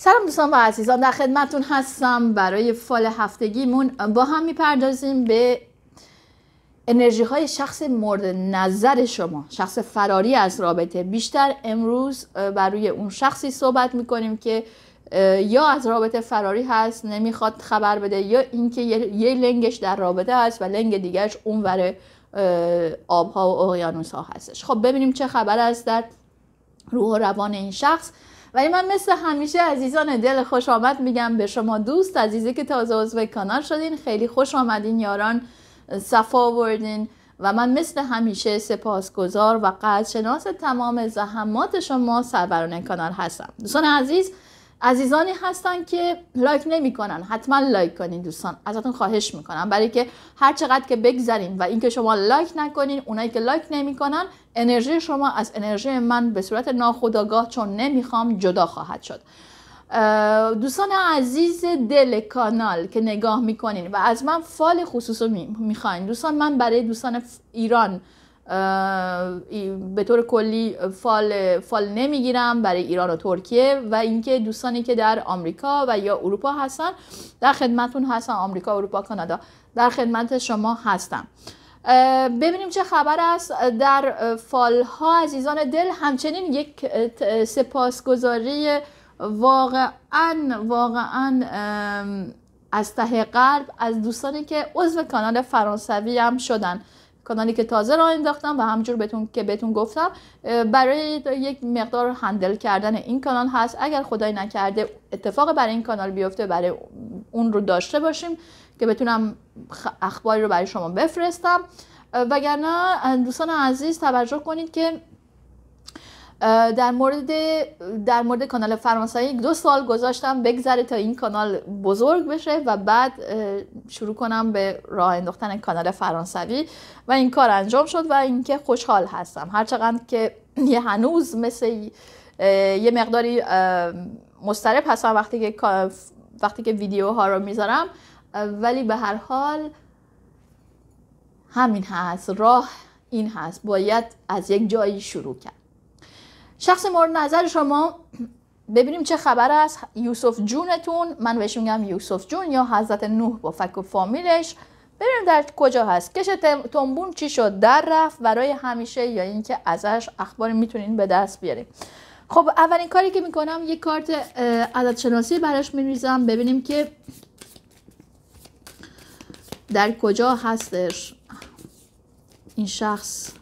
سلام دوستان و عزیزان در خدمتون هستم برای فال هفتگیمون با هم میپردازیم به انرژی های شخص مورد نظر شما شخص فراری از رابطه بیشتر امروز بر روی اون شخصی صحبت میکنیم که یا از رابطه فراری هست نمیخواد خبر بده یا اینکه یه لنگش در رابطه هست و لنگ دیگرش اونور آبها و اقیانوس ها هستش خب ببینیم چه خبر است در روح و روان این شخص ولی من مثل همیشه عزیزان دل خوش آمد میگم به شما دوست عزیزی که تازه عضو کانال شدین خیلی خوش آمدین یاران صفا آوردین و من مثل همیشه سپاسگزار و قدرشناس تمام زحمات شما سروران کانال هستم دوستان عزیز عزیزانی هستن که لایک نمیکنن حتما لایک کنین دوستان ازتون خواهش میکنم برای که هر چقدر که بگذرین و اینکه شما لایک نکنین اونایی که لایک نمیکنن انرژی شما از انرژی من به صورت ناخودآگاه چون نمیخوام جدا خواهد شد دوستان عزیز دل کانال که نگاه میکنین و از من فال خصوصو میخواین دوستان من برای دوستان ایران به طور کلی فال, فال نمیگیرم برای ایران و ترکیه و اینکه دوستانی که در آمریکا و یا اروپا هستن در خدمتون هستن آمریکا اروپا کانادا در خدمت شما هستم ببینیم چه خبر است در فال ها عزیزان دل همچنین یک سپاسگزاری واقعا واقعا از ته قلب از دوستانی که عضو کانال فرانسوی هم شدن کانالی که تازه را انداختم و همجور بهتون که بهتون گفتم برای یک مقدار هندل کردن این کانال هست اگر خدای نکرده اتفاق برای این کانال بیفته برای اون رو داشته باشیم که بتونم اخباری رو برای شما بفرستم وگرنه دوستان عزیز توجه کنید که در مورد در مورد کانال فرانسوی دو سال گذاشتم بگذره تا این کانال بزرگ بشه و بعد شروع کنم به راه انداختن کانال فرانسوی و این کار انجام شد و اینکه خوشحال هستم هرچقدر که یه هنوز مثل یه مقداری مسترب هستم وقتی که وقتی که ویدیوها رو میذارم ولی به هر حال همین هست راه این هست باید از یک جایی شروع کرد شخص مورد نظر شما ببینیم چه خبر است یوسف جونتون من بهش میگم یوسف جون یا حضرت نوح با فک و فامیلش ببینیم در کجا هست کش تنبون چی شد در رفت برای همیشه یا اینکه ازش اخبار میتونین به دست بیاریم خب اولین کاری که میکنم یک کارت عدد شناسی براش میریزم ببینیم که در کجا هستش این شخص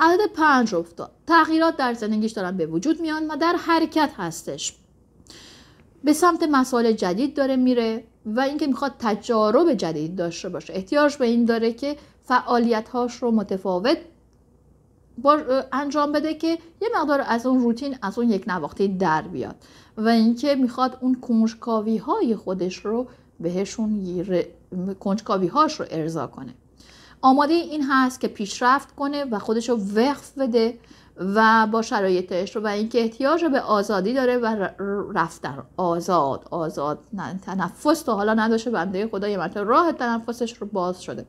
عدد پنج افتاد تغییرات در زندگیش دارن به وجود میان و در حرکت هستش به سمت مسائل جدید داره میره و اینکه میخواد تجارب جدید داشته باشه احتیاج به این داره که فعالیت هاش رو متفاوت انجام بده که یه مقدار از اون روتین از اون یک نواختی در بیاد و اینکه میخواد اون کنجکاوی های خودش رو بهشون کنجکاوی هاش رو ارضا کنه آماده این هست که پیشرفت کنه و خودش رو وقف بده و با شرایطش رو و اینکه احتیاج به آزادی داره و رفتن آزاد آزاد تنفس تا حالا نداشته بنده خدا یه مرتبه راه تنفسش رو باز شده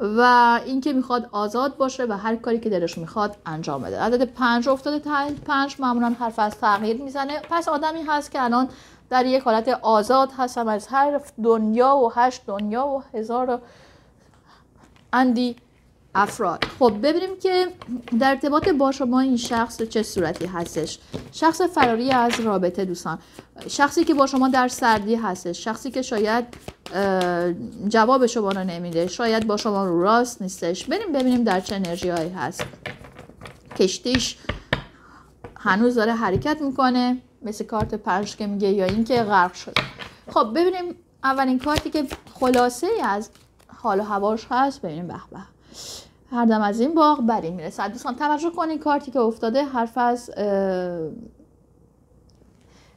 و اینکه میخواد آزاد باشه و هر کاری که دلش میخواد انجام بده عدد پنج افتاده پنج معمولا حرف از تغییر میزنه پس آدمی هست که الان در یک حالت آزاد هست از هر دنیا و هشت دنیا و هزار اندی افراد خب ببینیم که در ارتباط با شما این شخص چه صورتی هستش شخص فراری از رابطه دوستان شخصی که با شما در سردی هستش شخصی که شاید جواب شما رو نمیده شاید با شما رو راست نیستش بریم ببینیم در چه انرژی هایی هست کشتیش هنوز داره حرکت میکنه مثل کارت پنج که میگه یا اینکه غرق شده خب ببینیم اولین کارتی که خلاصه از حال و هواش هست ببینیم به هر دم از این باغ بری میرسد دوستان توجه کنید کارتی که افتاده حرف از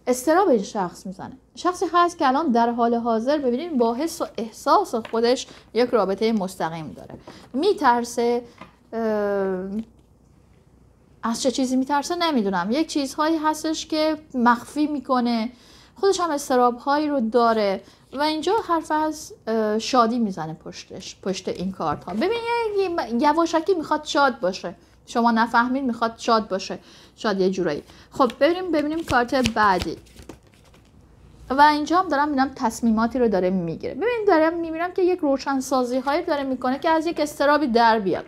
استراب این شخص میزنه شخصی هست که الان در حال حاضر ببینید با حس و احساس خودش یک رابطه مستقیم داره میترسه از چه چیزی میترسه نمیدونم یک چیزهایی هستش که مخفی میکنه خودش هم استراب هایی رو داره و اینجا حرف از شادی میزنه پشتش پشت این کارت ها ببین یواشکی میخواد شاد باشه شما نفهمید میخواد شاد باشه شاد یه جورایی خب ببینیم ببینیم کارت بعدی و اینجا هم دارم میبینم تصمیماتی رو داره میگیره ببین دارم میبینم که یک سازی هایی داره میکنه که از یک استرابی در بیاد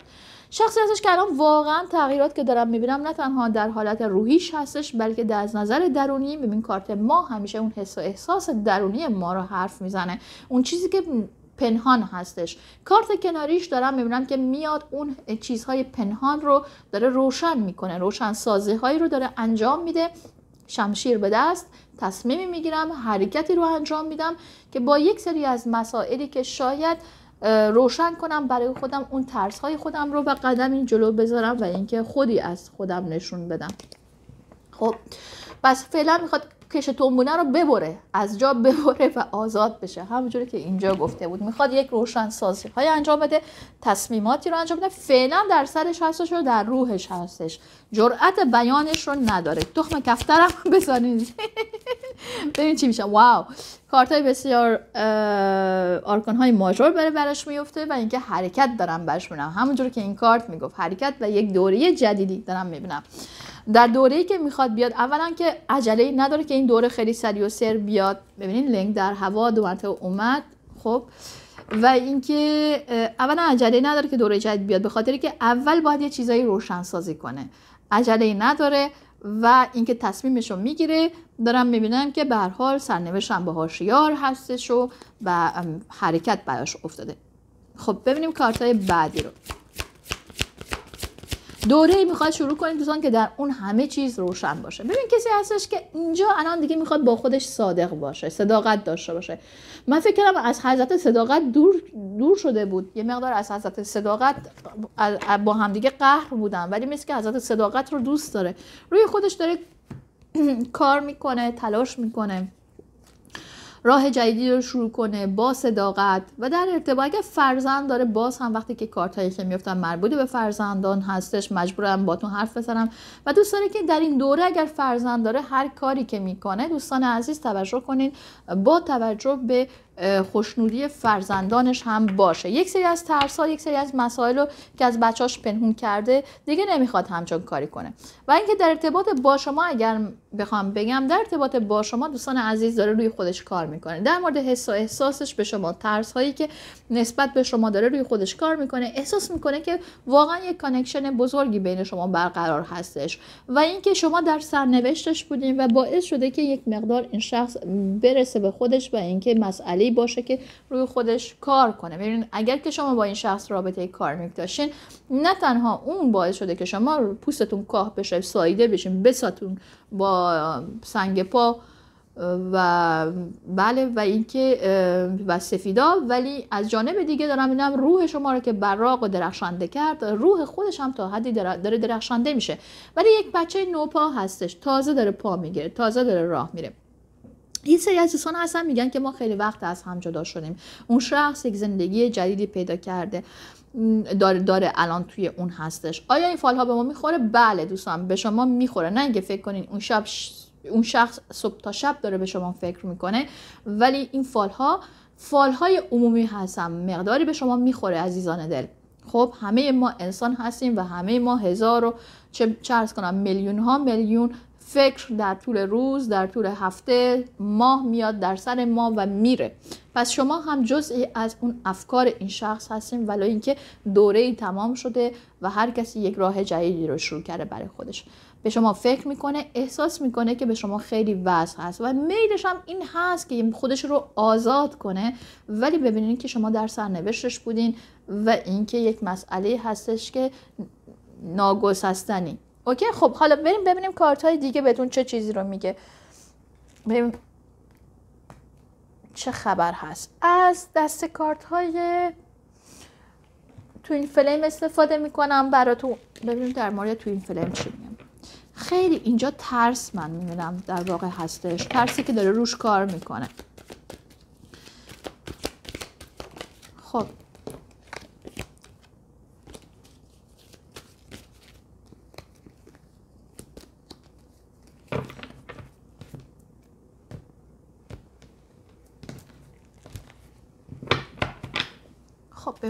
شخصی هستش که الان واقعا تغییرات که دارم میبینم نه تنها در حالت روحیش هستش بلکه در از نظر درونی ببین کارت ما همیشه اون حس و احساس درونی ما رو حرف میزنه اون چیزی که پنهان هستش کارت کناریش دارم میبینم که میاد اون چیزهای پنهان رو داره روشن میکنه روشن سازه هایی رو داره انجام میده شمشیر به دست تصمیمی میگیرم حرکتی رو انجام میدم که با یک سری از مسائلی که شاید روشن کنم برای خودم اون ترس های خودم رو و این جلو بذارم و اینکه خودی از خودم نشون بدم خب پس فعلا میخواد کش تنبونه رو ببره از جا ببره و آزاد بشه همونجوری که اینجا گفته بود میخواد یک روشن سازی های انجام بده تصمیماتی رو انجام بده فعلا در سرش هستش و در روحش هستش جرأت بیانش رو نداره تخم کفترم بزنید ببین چی میشه واو کارت های بسیار آرکان های ماژور بره برش میفته و اینکه حرکت دارم برش میبینم همونجور که این کارت میگفت حرکت و یک دوره جدیدی دارم میبینم در دوره‌ای که میخواد بیاد اولا که عجله نداره که این دوره خیلی سریع و سر بیاد ببینین لنگ در هوا دو مرتبه اومد خب و اینکه اولا عجله نداره که دوره جدید بیاد به خاطر که اول باید یه چیزایی روشن سازی کنه عجله نداره و اینکه تصمیمش رو میگیره دارم میبینم که به هر حال سرنوشتم به هستش و حرکت براش افتاده خب ببینیم کارتای بعدی رو دوره میخواد شروع کنید دوستان که در اون همه چیز روشن باشه ببین کسی هستش که اینجا الان دیگه میخواد با خودش صادق باشه صداقت داشته باشه من فکر کردم از حضرت صداقت دور دور شده بود یه مقدار از حضرت صداقت با همدیگه قهر بودن ولی مثل که حضرت صداقت رو دوست داره روی خودش داره کار میکنه تلاش میکنه راه جدیدی رو شروع کنه با صداقت و در ارتباط اگر فرزند داره باز هم وقتی که هایی که میفتن مربوط به فرزندان هستش مجبورم باتون حرف بزنم و داره که در این دوره اگر فرزند داره هر کاری که میکنه دوستان عزیز توجه کنین با توجه به خوشنودی فرزندانش هم باشه یک سری از ترس ها یک سری از مسائل رو که از بچهاش پنهون کرده دیگه نمیخواد همچون کاری کنه و اینکه در ارتباط با شما اگر بخوام بگم در ارتباط با شما دوستان عزیز داره روی خودش کار میکنه در مورد حس و احساسش به شما ترس هایی که نسبت به شما داره روی خودش کار میکنه احساس میکنه که واقعا یک کانکشن بزرگی بین شما برقرار هستش و اینکه شما در سرنوشتش بودین و باعث شده که یک مقدار این شخص برسه به خودش و اینکه مسئله مسئله باشه که روی خودش کار کنه ببینید اگر که شما با این شخص رابطه کار داشتین نه تنها اون باعث شده که شما پوستتون کاه بشه سایده بشین بساتون با سنگ پا و بله و اینکه و سفیدا ولی از جانب دیگه دارم اینم روح شما رو که براق و درخشنده کرد روح خودش هم تا حدی داره درخشنده میشه ولی یک بچه نوپا هستش تازه داره پا میگیره تازه داره راه میره یه سری از دوستان هستن میگن که ما خیلی وقت از هم جدا شدیم اون شخص یک زندگی جدیدی پیدا کرده داره داره الان توی اون هستش آیا این فال ها به ما میخوره بله دوستان به شما میخوره نه اینکه فکر کنین اون شب اون شخص صبح تا شب داره به شما فکر میکنه ولی این فال ها فال های عمومی هستن مقداری به شما میخوره عزیزان دل خب همه ما انسان هستیم و همه ما هزار و چه چرس کنم میلیون ها میلیون فکر در طول روز در طول هفته ماه میاد در سر ما و میره پس شما هم جزئی از اون افکار این شخص هستیم ولی اینکه دوره ای تمام شده و هر کسی یک راه جدیدی رو شروع کرده برای خودش به شما فکر میکنه احساس میکنه که به شما خیلی وضع هست و میلش هم این هست که خودش رو آزاد کنه ولی ببینید که شما در سرنوشتش بودین و اینکه یک مسئله هستش که ناگسستنی اوکی خب حالا بریم ببینیم کارت های دیگه بهتون چه چیزی رو میگه ببینیم چه خبر هست از دست کارت های این فلیم استفاده میکنم براتون ببینیم در مورد این فلیم چی میگم خیلی اینجا ترس من میبینم در واقع هستش ترسی که داره روش کار میکنه خب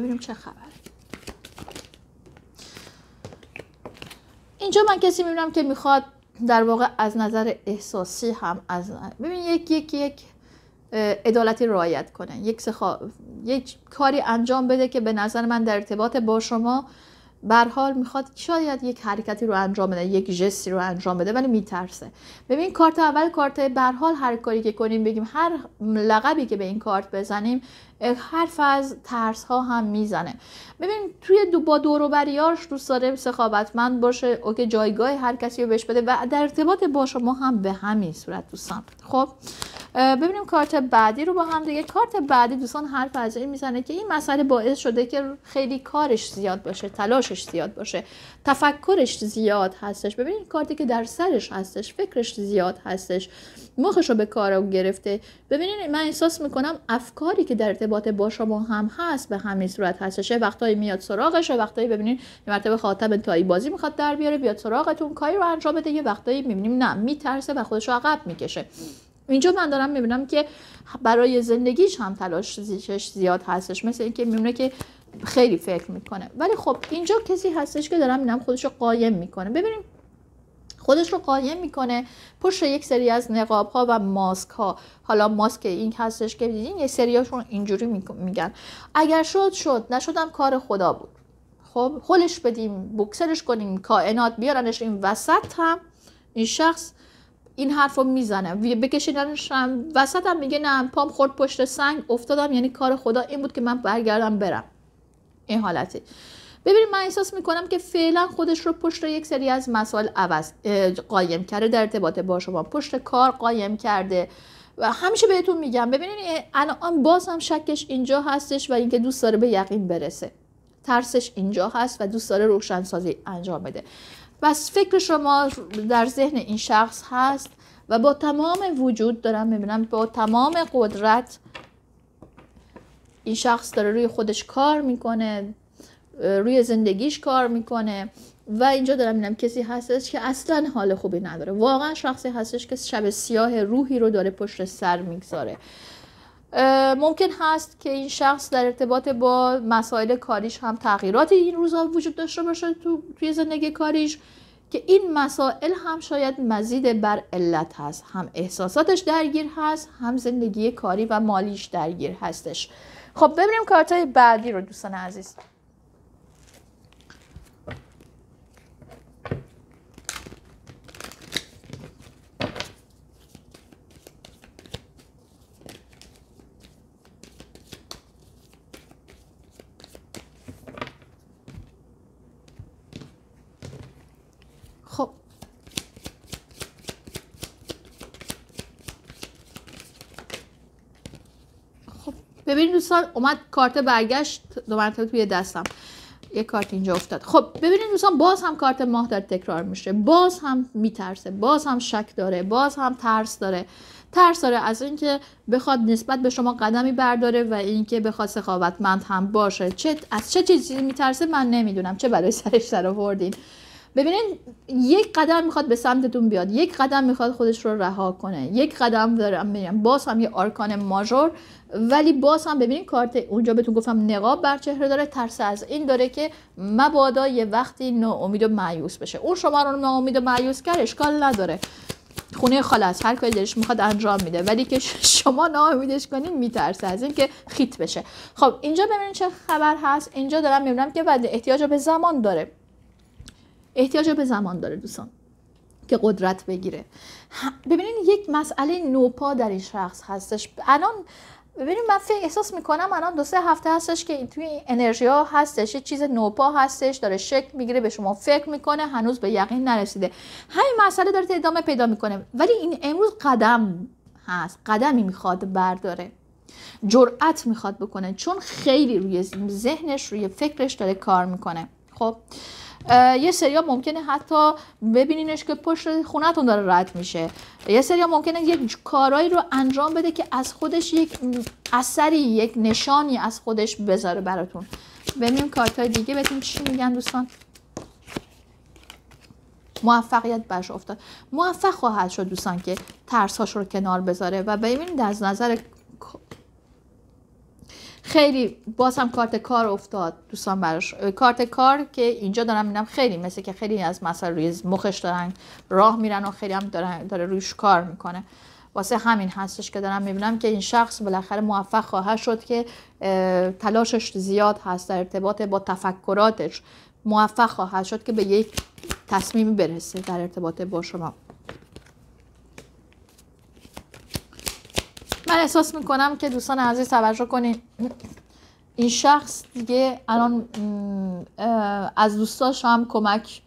ببینیم چه خبره اینجا من کسی میبینم که میخواد در واقع از نظر احساسی هم از ببین یک یک یک عدالتی رعایت کنه یک, سخا... یک کاری انجام بده که به نظر من در ارتباط با شما بر حال میخواد شاید یک حرکتی رو انجام بده یک جستی رو انجام بده ولی میترسه ببین کارت اول کارت بر حال هر کاری که کنیم بگیم هر لقبی که به این کارت بزنیم حرف از ترس ها هم میزنه ببین توی دو با دور و بریاش دوست داره سخاوتمند باشه اوکی جایگاه هر کسی رو بهش بده و در ارتباط با شما هم به همین صورت دوستان خب ببینیم کارت بعدی رو با هم دیگه کارت بعدی دوستان حرف از این میزنه که این مسئله باعث شده که خیلی کارش زیاد باشه تلاشش زیاد باشه تفکرش زیاد هستش ببینید کارتی که در سرش هستش فکرش زیاد هستش مخش رو به کار گرفته ببینید من احساس میکنم افکاری که در ارتباط با شما هم هست به همین صورت هستش وقتایی میاد سراغش و وقتایی ببینید یه مرتبه خاطب بازی میخواد در بیاره بیاد سراغتون کاری رو انجام بده یه وقتایی میبینیم نه میترسه و خودش رو عقب میکشه اینجا من دارم میبینم که برای زندگیش هم تلاش زیاد هستش مثل اینکه میبینه که خیلی فکر میکنه ولی خب اینجا کسی هستش که دارم میبینم خودش رو قایم میکنه ببینیم خودش رو قایم میکنه پشت یک سری از نقاب ها و ماسک ها حالا ماسک این هستش که دیدین یه سریاشون اینجوری میگن اگر شد شد نشدم کار خدا بود خب خلش بدیم بکسرش کنیم کائنات بیارنش این وسط هم این شخص این حرف رو میزنه بکشیدنش هم وسط هم میگه نه پام خورد پشت سنگ افتادم یعنی کار خدا این بود که من برگردم برم این حالتی ببینید من احساس میکنم که فعلا خودش رو پشت یک سری از مسائل عوض قایم کرده در ارتباط با شما پشت کار قایم کرده و همیشه بهتون میگم ببینید الان باز هم شکش اینجا هستش و اینکه دوست داره به یقین برسه ترسش اینجا هست و دوست داره روشنسازی انجام بده و فکر شما در ذهن این شخص هست و با تمام وجود دارم میبینم با تمام قدرت این شخص داره روی خودش کار میکنه روی زندگیش کار میکنه و اینجا دارم میبینم کسی هستش که اصلا حال خوبی نداره واقعا شخصی هستش که شب سیاه روحی رو داره پشت سر میگذاره ممکن هست که این شخص در ارتباط با مسائل کاریش هم تغییرات این روزها وجود داشته باشه تو، توی زندگی کاریش که این مسائل هم شاید مزید بر علت هست هم احساساتش درگیر هست هم زندگی کاری و مالیش درگیر هستش خب ببینیم کارتای بعدی رو دوستان عزیز ببینید دوستان اومد کارت برگشت دو مرتبه توی دستم یه کارت اینجا افتاد خب ببینید دوستان باز هم کارت ماه داره تکرار میشه باز هم میترسه باز هم شک داره باز هم ترس داره ترس داره از اینکه بخواد نسبت به شما قدمی برداره و اینکه بخواد سخاوتمند هم باشه چه از چه چیزی میترسه من نمیدونم چه برای سرش در آوردین ببینین یک قدم میخواد به سمتتون بیاد یک قدم میخواد خودش رو رها کنه یک قدم دارم میگم باز هم یه آرکان ماژور ولی باز هم ببینین کارت اونجا بهتون گفتم نقاب بر چهره داره ترس از این داره که مبادا یه وقتی ناامید و مایوس بشه اون شما رو ناامید و مایوس کرد اشکال نداره خونه خلاص هر کاری دلش میخواد انجام میده ولی که شما ناامیدش کنین میترسه از اینکه خیت بشه خب اینجا ببینید چه خبر هست اینجا دارم میبینم که بعد احتیاج به زمان داره احتیاج به زمان داره دوستان که قدرت بگیره ببینید یک مسئله نوپا در این شخص هستش الان ببینید من فکر احساس میکنم الان دو سه هفته هستش که توی انرژی ها هستش یه چیز نوپا هستش داره شکل میگیره به شما فکر میکنه هنوز به یقین نرسیده همین مسئله داره ادامه پیدا میکنه ولی این امروز قدم هست قدمی میخواد برداره جرأت میخواد بکنه چون خیلی روی ذهنش روی فکرش داره کار میکنه خب یه سریا ممکنه حتی ببینینش که پشت خونتون داره رد میشه یه سریا ممکنه یک کارایی رو انجام بده که از خودش یک اثری یک نشانی از خودش بذاره براتون ببینیم کارت های دیگه ببینیم چی میگن دوستان موفقیت برش افتاد موفق خواهد شد دوستان که ترسهاش رو کنار بذاره و ببینید از نظر خیلی باز هم کارت کار افتاد دوستان براش کارت کار که اینجا دارم میبینم خیلی مثل که خیلی از مثلا روی مخش دارن راه میرن و خیلی هم دارن داره روش کار میکنه واسه همین هستش که دارم میبینم که این شخص بالاخره موفق خواهد شد که تلاشش زیاد هست در ارتباط با تفکراتش موفق خواهد شد که به یک تصمیمی برسه در ارتباط با شما من احساس میکنم که دوستان عزیز توجه کنین این شخص دیگه الان از دوستاش هم کمک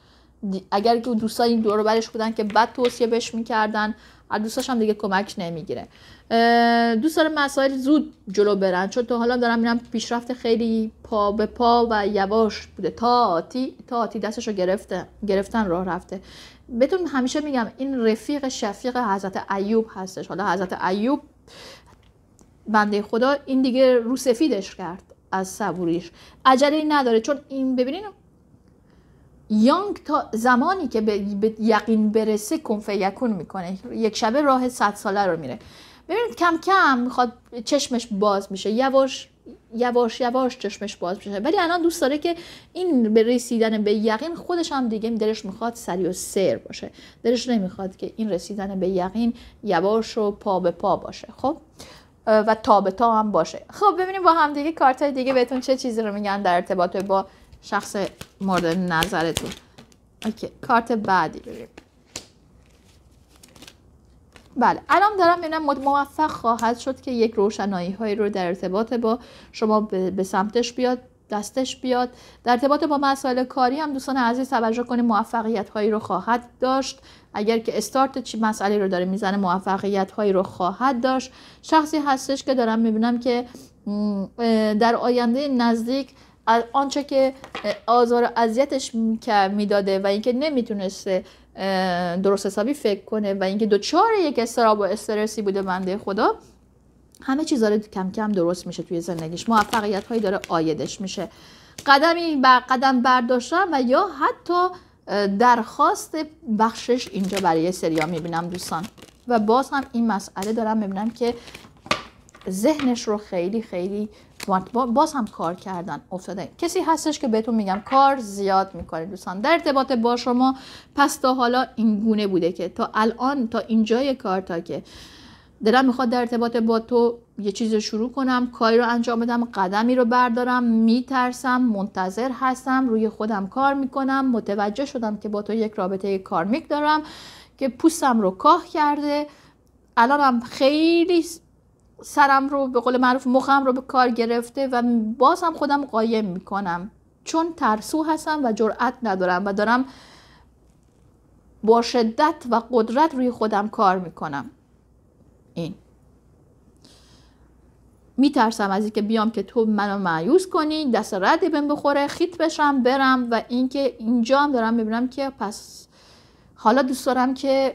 اگر که دوستان این دور برش بودن که بد توصیه بهش میکردن از دوستاش هم دیگه کمک نمیگیره دوست مسائل زود جلو برن چون تا حالا دارم میرم پیشرفت خیلی پا به پا و یواش بوده تا آتی تا آتی دستش رو گرفته گرفتن راه رفته بهتون همیشه میگم این رفیق شفیق حضرت ایوب هستش حالا حضرت ایوب بنده خدا این دیگه رو سفیدش کرد از صبوریش عجله نداره چون این ببینین یانگ تا زمانی که به, یقین برسه کنفه یکون میکنه یک شبه راه صد ساله رو میره ببینید کم کم میخواد چشمش باز میشه یواش یواش یواش چشمش باز بشه ولی الان دوست داره که این به رسیدن به یقین خودش هم دیگه دلش میخواد سری و سر باشه دلش نمیخواد که این رسیدن به یقین یواش و پا به پا باشه خب و تا به تا هم باشه خب ببینیم با هم دیگه کارت های دیگه بهتون چه چیزی رو میگن در ارتباط با شخص مورد نظرتون اوکی کارت بعدی ببینیم بله الان دارم میبینم موفق خواهد شد که یک روشنایی هایی رو در ارتباط با شما به سمتش بیاد دستش بیاد در ارتباط با مسائل کاری هم دوستان عزیز توجه کنید موفقیت هایی رو خواهد داشت اگر که استارت چی مسئله رو داره میزنه موفقیت هایی رو خواهد داشت شخصی هستش که دارم میبینم که در آینده نزدیک آنچه که آزار و اذیتش میداده و اینکه نمیتونسته درست حسابی فکر کنه و اینکه دچار یک استراب و استرسی بوده بنده خدا همه چیز داره کم کم درست میشه توی زندگیش موفقیت هایی داره آیدش میشه قدمی بر قدم برداشتن و یا حتی درخواست بخشش اینجا برای سریا میبینم دوستان و باز هم این مسئله دارم میبینم که ذهنش رو خیلی خیلی باز هم کار کردن افتاده کسی هستش که بهتون میگم کار زیاد میکنه دوستان در ارتباط با شما پس تا حالا این گونه بوده که تا الان تا اینجای کار تا که دلم میخواد در ارتباط با تو یه چیز رو شروع کنم کاری رو انجام بدم قدمی رو بردارم میترسم منتظر هستم روی خودم کار میکنم متوجه شدم که با تو یک رابطه کارمیک دارم که پوستم رو کاه کرده الانم خیلی سرم رو به قول معروف مخم رو به کار گرفته و باز هم خودم قایم میکنم چون ترسو هستم و جرأت ندارم و دارم با شدت و قدرت روی خودم کار میکنم این میترسم از اینکه بیام که تو منو معیوز کنی دست ردی بهم بخوره خیت بشم برم و اینکه اینجا هم دارم میبینم که پس حالا دوست دارم که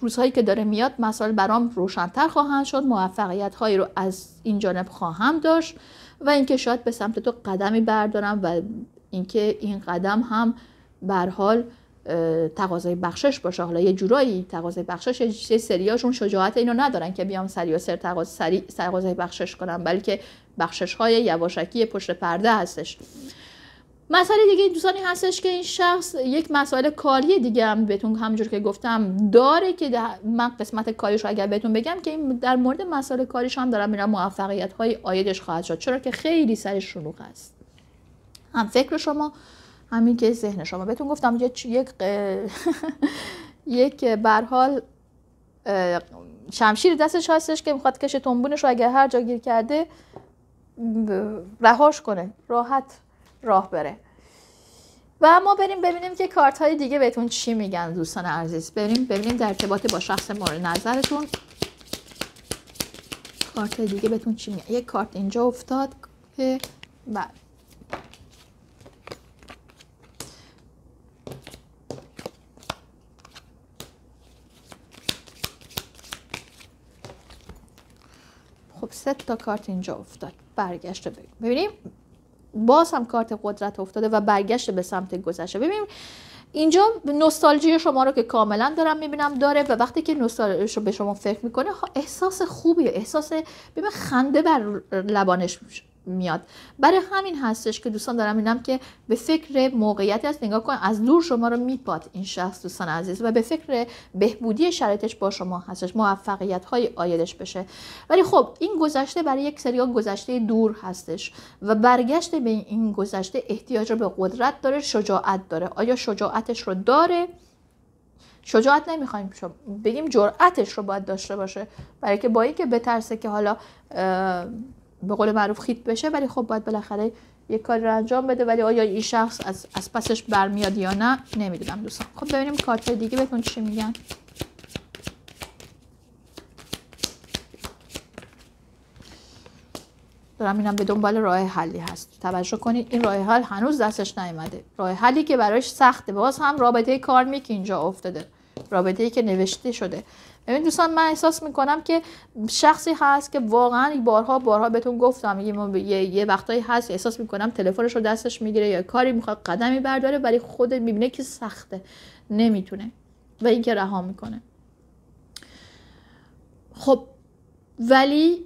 روزهایی که داره میاد مسائل برام روشنتر خواهند شد موفقیت هایی رو از این جانب خواهم داشت و اینکه شاید به سمت تو قدمی بردارم و اینکه این قدم هم بر حال تقاضای بخشش باشه حالا یه جورایی تقاضای بخشش یه سریاشون شجاعت اینو ندارن که بیام سری و سر تقاضای بخشش کنم بلکه بخشش های یواشکی پشت پرده هستش مسئله دیگه این دوستانی هستش که این شخص یک مسئله کاری دیگه هم بهتون همجور که گفتم داره که من قسمت کاریش رو اگر بهتون بگم که این در مورد مسئله کاریش هم دارم میرم موفقیت های آیدش خواهد شد چرا که خیلی سرش شلوغ است هم فکر شما همین که ذهن شما بهتون گفتم یک یک برحال شمشیر دستش هستش که میخواد کش تنبونش رو اگر هر جا گیر کرده رهاش کنه راحت راه بره و ما بریم ببینیم که کارت های دیگه بهتون چی میگن دوستان عزیز بریم ببینیم در ارتباط با شخص مورد نظرتون کارت های دیگه بهتون چی میگن یک کارت اینجا افتاد که بله. خب سه تا کارت اینجا افتاد برگشته ببینیم باز هم کارت قدرت افتاده و برگشت به سمت گذشته ببینیم اینجا نوستالژی شما رو که کاملا دارم میبینم داره و وقتی که نوستالژی به شما فکر میکنه خب احساس خوبیه احساس ببین خنده بر لبانش میشه میاد برای همین هستش که دوستان دارم اینم که به فکر موقعیتی هست نگاه کن از دور شما رو میپاد این شخص دوستان عزیز و به فکر بهبودی شرایطش با شما هستش موفقیت های آیدش بشه ولی خب این گذشته برای یک سری گذشته دور هستش و برگشت به این گذشته احتیاج رو به قدرت داره شجاعت داره آیا شجاعتش رو داره شجاعت نمیخوایم بگیم جرأتش رو باید داشته باشه برای که با اینکه بترسه که حالا به قول معروف خیت بشه ولی خب باید بالاخره یک کار رو انجام بده ولی آیا این شخص از, از پسش برمیاد یا نه نمیدونم دوستان خب ببینیم کارت دیگه بهتون چی میگن دارم اینم به دنبال راه حلی هست توجه کنید این راه حل هنوز دستش نیومده راه حلی که برایش سخته باز هم رابطه کارمیک اینجا افتاده رابطه ای که نوشته شده ببین دوستان من احساس میکنم که شخصی هست که واقعا بارها بارها بهتون گفتم یه یه وقتایی هست احساس میکنم تلفنش رو دستش میگیره یا کاری میخواد قدمی برداره ولی خود میبینه که سخته نمیتونه و اینکه رها میکنه خب ولی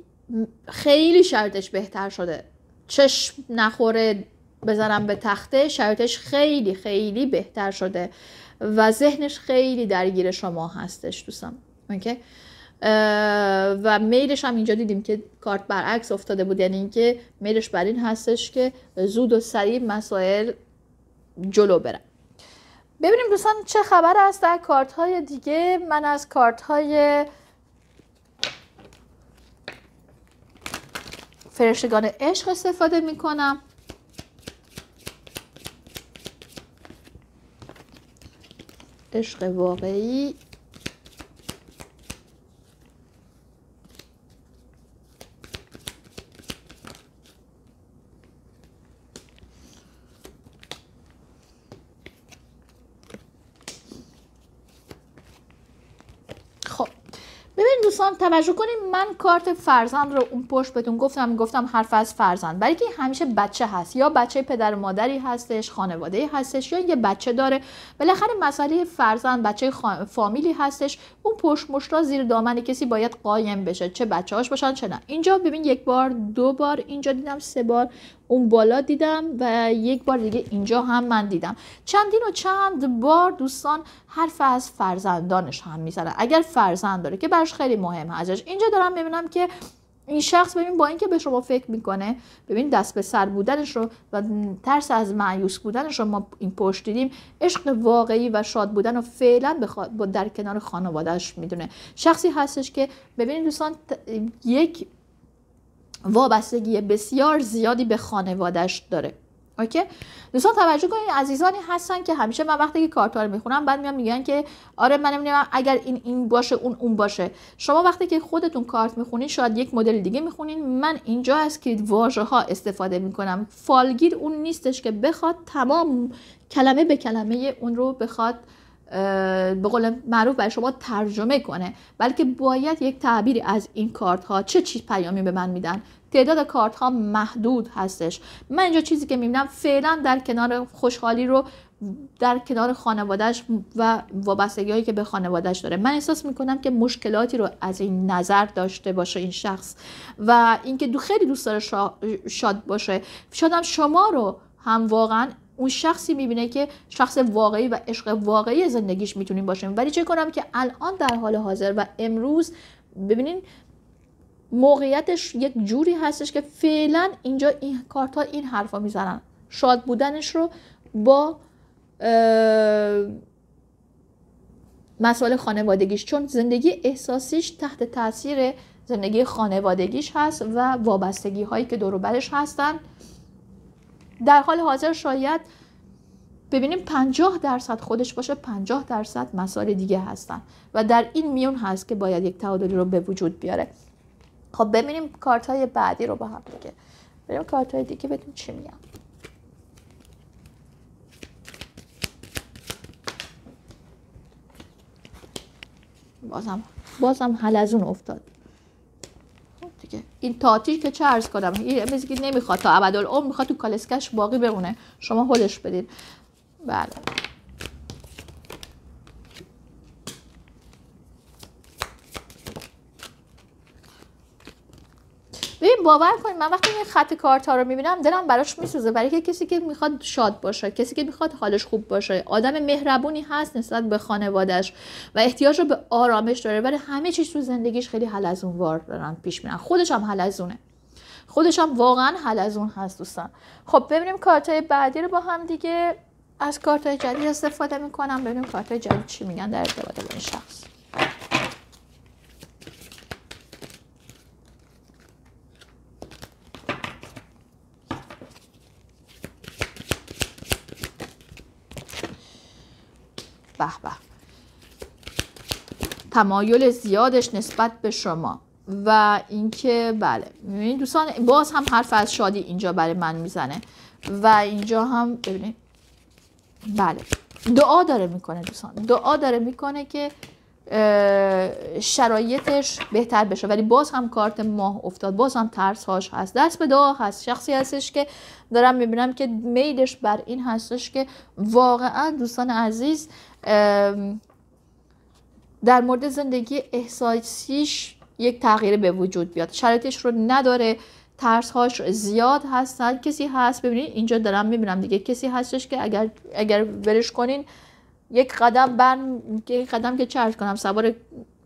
خیلی شرطش بهتر شده چشم نخوره بزنم به تخته شرطش خیلی خیلی بهتر شده و ذهنش خیلی درگیر شما هستش دوستان اوکی و میلش هم اینجا دیدیم که کارت برعکس افتاده بود یعنی اینکه میلش بر این هستش که زود و سریع مسائل جلو برن ببینیم دوستان چه خبر است در کارت های دیگه من از کارت های فرشتگان عشق استفاده می کنم عشق واقعی دوستان توجه کنید من کارت فرزند رو اون پشت بهتون گفتم گفتم حرف از فرزند برای که همیشه بچه هست یا بچه پدر و مادری هستش خانواده هستش یا یه بچه داره بالاخره مسئله فرزند بچه خا... فامیلی هستش اون پشت مشتا زیر دامن کسی باید قایم بشه چه بچه هاش باشن چه نه اینجا ببین یک بار دو بار اینجا دیدم سه بار اون بالا دیدم و یک بار دیگه اینجا هم من دیدم چندین و چند بار دوستان حرف از فرزندانش هم میزنن اگر فرزند داره که برش خیلی مهم هستش اینجا دارم میبینم که این شخص ببین با اینکه به شما فکر میکنه ببین دست به سر بودنش رو و ترس از معیوس بودنش رو ما این پشت دیدیم عشق واقعی و شاد بودن رو فعلا در کنار خانوادهش میدونه شخصی هستش که ببینید دوستان یک وابستگی بسیار زیادی به خانوادهش داره اوکی دوستان توجه کنید عزیزانی هستن که همیشه من وقتی که کارت رو میخونم بعد میان میگن که آره من نمیدونم اگر این این باشه اون اون باشه شما وقتی که خودتون کارت میخونین شاید یک مدل دیگه میخونین من اینجا از کلید واژه ها استفاده میکنم فالگیر اون نیستش که بخواد تمام کلمه به کلمه اون رو بخواد به قول معروف برای شما ترجمه کنه بلکه باید یک تعبیری از این کارت ها چه چیز پیامی به من میدن تعداد کارت ها محدود هستش من اینجا چیزی که میبینم فعلا در کنار خوشحالی رو در کنار خانوادهش و وابستگی هایی که به خانوادهش داره من احساس میکنم که مشکلاتی رو از این نظر داشته باشه این شخص و اینکه دو خیلی دوست داره شاد باشه شادم شما رو هم واقعا اون شخصی میبینه که شخص واقعی و عشق واقعی زندگیش میتونیم باشیم ولی چه کنم که الان در حال حاضر و امروز ببینین موقعیتش یک جوری هستش که فعلا اینجا این کارت این حرفا میزنن شاد بودنش رو با مسئله خانوادگیش چون زندگی احساسیش تحت تاثیر زندگی خانوادگیش هست و وابستگی هایی که دور برش هستن در حال حاضر شاید ببینیم 50 درصد خودش باشه 50 درصد مسائل دیگه هستن و در این میون هست که باید یک تعادلی رو به وجود بیاره خب ببینیم کارت های بعدی رو با هم دیگه ببینیم کارت های دیگه بدون چی میگم بازم بازم اون افتاد این تاتی که چه ارز کنم این که نمیخواد تا عبدالعوم میخواد تو کالسکش باقی بمونه شما حلش بدین بله ببین باور کن من وقتی این خط کارتا رو میبینم دلم براش میسوزه برای کسی که میخواد شاد باشه کسی که میخواد حالش خوب باشه آدم مهربونی هست نسبت به خانوادهش و احتیاج رو به آرامش داره برای همه چیز تو زندگیش خیلی حلزونوار دارن پیش میرن خودش هم حلزونه خودش هم واقعا حلزون هست دوستان خب ببینیم کارت های بعدی رو با هم دیگه از کارت های جدید استفاده میکنم ببینیم کارت جدید چی میگن در ارتباط با این شخص به به تمایل زیادش نسبت به شما و اینکه بله دوستان باز هم حرف از شادی اینجا برای من میزنه و اینجا هم ببینید بله دعا داره میکنه دوستان دعا داره میکنه که شرایطش بهتر بشه ولی باز هم کارت ماه افتاد باز هم ترس هاش هست دست به دعا هست شخصی هستش که دارم میبینم که میدش بر این هستش که واقعا دوستان عزیز در مورد زندگی احساسیش یک تغییر به وجود بیاد شرایطش رو نداره ترس هاش زیاد هستن کسی هست ببینید اینجا دارم میبینم دیگه کسی هستش که اگر اگر ولش کنین یک قدم بر یک قدم که چرج کنم سوار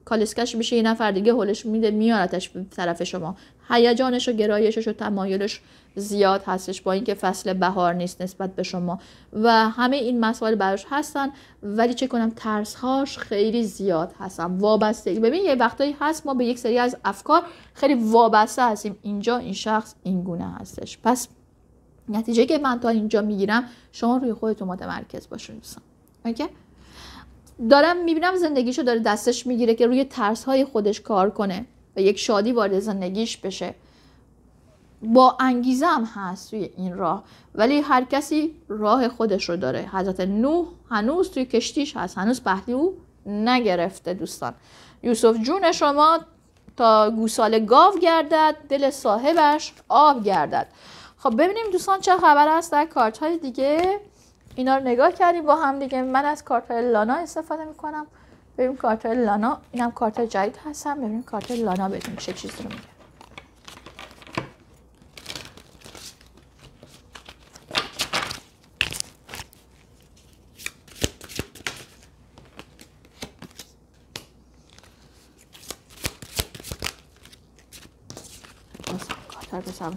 کالسکش میشه یه نفر دیگه هولش میده میارتش طرف شما هیجانش و گرایشش و تمایلش زیاد هستش با اینکه فصل بهار نیست نسبت به شما و همه این مسائل براش هستن ولی چه کنم ترس خیلی زیاد هستن وابسته ببین یه وقتایی هست ما به یک سری از افکار خیلی وابسته هستیم اینجا این شخص این گونه هستش پس نتیجه که من تا اینجا میگیرم شما روی خودتون متمرکز باشون دوستان اوکی دارم میبینم زندگیشو داره دستش میگیره که روی ترس های خودش کار کنه و یک شادی وارد زندگیش بشه با انگیزه هم هست توی این راه ولی هر کسی راه خودش رو داره حضرت نوح هنوز توی کشتیش هست هنوز پهلو او نگرفته دوستان یوسف جون شما تا گوساله گاو گردد دل صاحبش آب گردد خب ببینیم دوستان چه خبر است در کارت های دیگه اینا رو نگاه کردیم با هم دیگه من از کارت لانا استفاده میکنم ببینیم کارت های لانا اینم کارت جدید هستم ببینیم کارت لانا بهتون چه چیزی رو میگه هم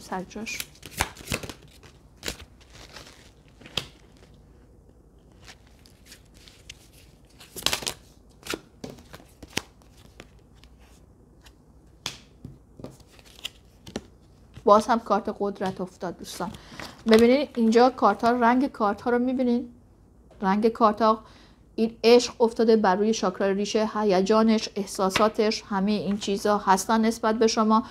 باز هم کارت قدرت افتاد دوستان ببینید اینجا کارت رنگ کارت ها رو میبینید رنگ کارت ها این عشق افتاده بر روی شاکرا ریشه هیجانش احساساتش همه این چیزها هستن نسبت به شما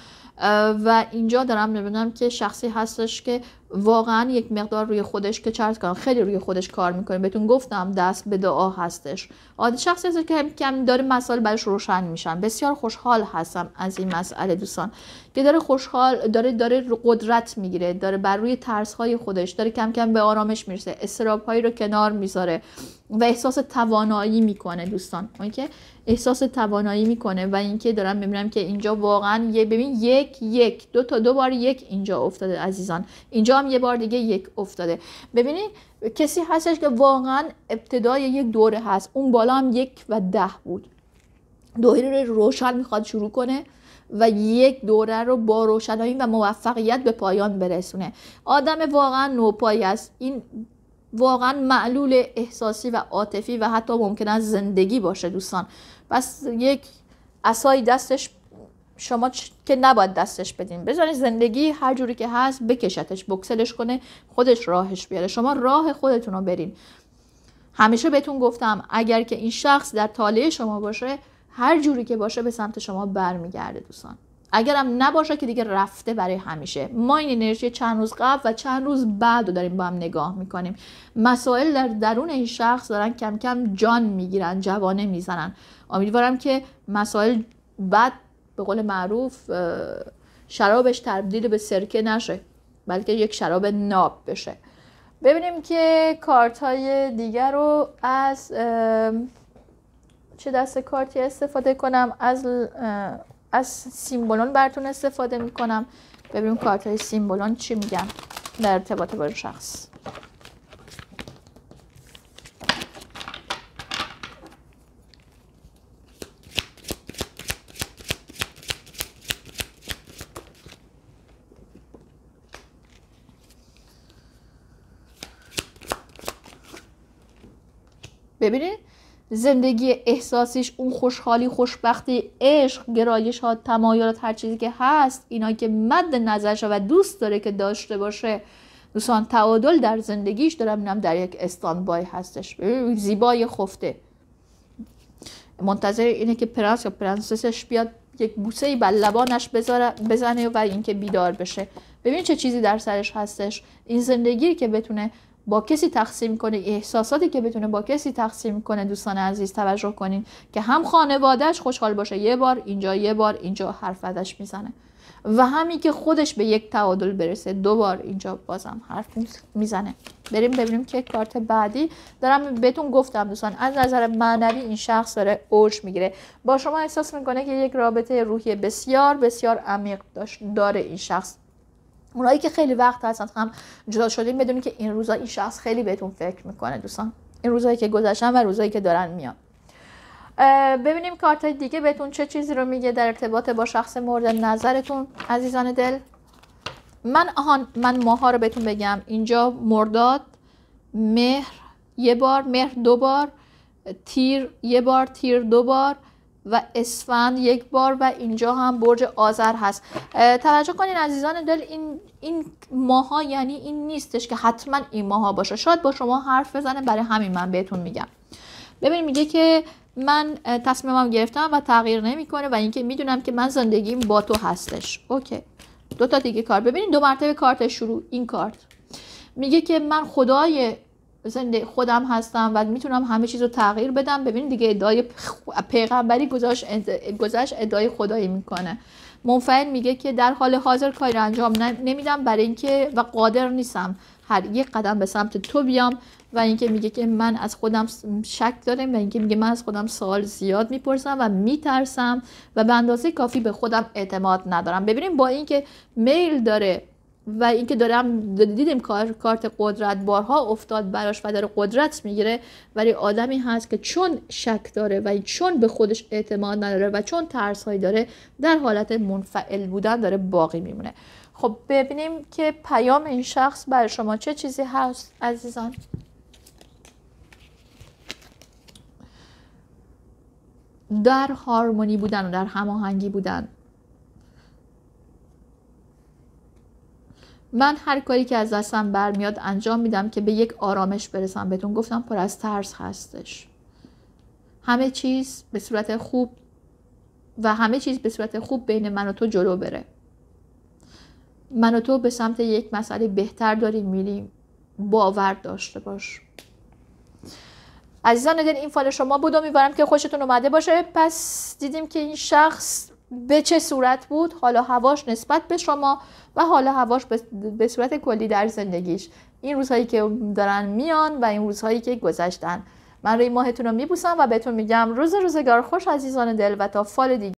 و اینجا دارم میبینم که شخصی هستش که واقعا یک مقدار روی خودش که چرت کنم خیلی روی خودش کار میکنه بهتون گفتم دست به دعا هستش آدم شخصی هست که کم داره مسائل برش روشن میشن بسیار خوشحال هستم از این مسئله دوستان که داره خوشحال داره داره قدرت میگیره داره بر روی ترس های خودش داره کم کم به آرامش میرسه استراب هایی رو کنار میذاره و احساس توانایی میکنه دوستان اوکی احساس توانایی میکنه و اینکه دارم میبینم که اینجا واقعا یه ببین یک یک دو تا دو بار یک اینجا افتاده عزیزان اینجا هم یه بار دیگه یک افتاده ببینید کسی هستش که واقعا ابتدای یک دوره هست اون بالا هم یک و ده بود دوره رو روشن میخواد شروع کنه و یک دوره رو با روشنایی و موفقیت به پایان برسونه آدم واقعا نوپایی است این واقعا معلول احساسی و عاطفی و حتی ممکن است زندگی باشه دوستان پس یک اسای دستش شما چ... که نباید دستش بدین بزنید زندگی هر جوری که هست بکشتش بکسلش کنه خودش راهش بیاره شما راه خودتون رو برین همیشه بهتون گفتم اگر که این شخص در تاله شما باشه هر جوری که باشه به سمت شما برمیگرده دوستان اگرم نباشه که دیگه رفته برای همیشه ما این انرژی چند روز قبل و چند روز بعد رو داریم با هم نگاه میکنیم مسائل در درون این شخص دارن کم کم جان میگیرن جوانه میزنن امیدوارم که مسائل بعد به قول معروف شرابش تبدیل به سرکه نشه بلکه یک شراب ناب بشه ببینیم که کارت های دیگر رو از چه دست کارتی استفاده کنم از از سیمبولون براتون استفاده میکنم ببینیم کارت های سیمبولون چی میگن در ارتباط با شخص ببینید زندگی احساسیش اون خوشحالی خوشبختی عشق گرایش ها تمایلات هر چیزی که هست اینا که مد نظرش و دوست داره که داشته باشه دوستان تعادل در زندگیش دارم اینم در یک استانبای هستش زیبای خفته منتظر اینه که پرنس یا پرنسسش بیاد یک بوسه ای بر لبانش بزنه و اینکه بیدار بشه ببین چه چیزی در سرش هستش این زندگی که بتونه با کسی تقسیم کنه احساساتی که بتونه با کسی تقسیم کنه دوستان عزیز توجه کنین که هم خانوادهش خوشحال باشه یه بار اینجا یه بار اینجا حرف ازش میزنه و همی که خودش به یک تعادل برسه دو بار اینجا بازم حرف میزنه بریم ببینیم که کارت بعدی دارم بهتون گفتم دوستان از نظر معنوی این شخص داره اوج میگیره با شما احساس میکنه که یک رابطه روحی بسیار بسیار عمیق داره این شخص اونایی که خیلی وقت هستن هم جدا شدیم بدونید که این روزا این شخص خیلی بهتون فکر میکنه دوستان این روزایی که گذشتن و روزایی که دارن میان ببینیم کارت دیگه بهتون چه چیزی رو میگه در ارتباط با شخص مورد نظرتون عزیزان دل من آهان من ماها رو بهتون بگم اینجا مرداد مهر یه بار مهر دو بار تیر یه بار تیر دو بار و اسفند یک بار و اینجا هم برج آذر هست توجه کنین عزیزان دل این این ماها یعنی این نیستش که حتما این ماها باشه شاید با شما حرف بزنه برای همین من بهتون میگم ببینید میگه که من تصمیمم گرفتم و تغییر نمیکنه و اینکه میدونم که من زندگیم با تو هستش اوکی دو تا دیگه کار ببینید دو مرتبه کارت شروع این کارت میگه که من خدای مثلا خودم هستم و میتونم همه چیز رو تغییر بدم ببینید دیگه ادعای پیغمبری گذاشت ادعای خدایی میکنه منفعل میگه که در حال حاضر کاری رو انجام نمیدم برای اینکه و قادر نیستم هر یک قدم به سمت تو بیام و اینکه میگه که من از خودم شک دارم و اینکه میگه من از خودم سوال زیاد میپرسم و میترسم و به اندازه کافی به خودم اعتماد ندارم ببینیم با اینکه میل داره و اینکه دارم دیدیم کارت قدرت بارها افتاد براش و داره قدرت میگیره ولی آدمی هست که چون شک داره و چون به خودش اعتماد نداره و چون ترس هایی داره در حالت منفعل بودن داره باقی میمونه خب ببینیم که پیام این شخص برای شما چه چیزی هست عزیزان در هارمونی بودن و در هماهنگی بودن من هر کاری که از دستم برمیاد انجام میدم که به یک آرامش برسم بهتون گفتم پر از ترس هستش همه چیز به صورت خوب و همه چیز به صورت خوب بین من و تو جلو بره من و تو به سمت یک مسئله بهتر داریم میریم باور داشته باش عزیزان دل این فال شما بود میوارم که خوشتون اومده باشه پس دیدیم که این شخص به چه صورت بود حالا هواش نسبت به شما و حالا هواش به صورت کلی در زندگیش این روزهایی که دارن میان و این روزهایی که گذشتن من روی ماهتون رو میبوسم و بهتون میگم روز روزگار خوش عزیزان دل و تا فال دیگه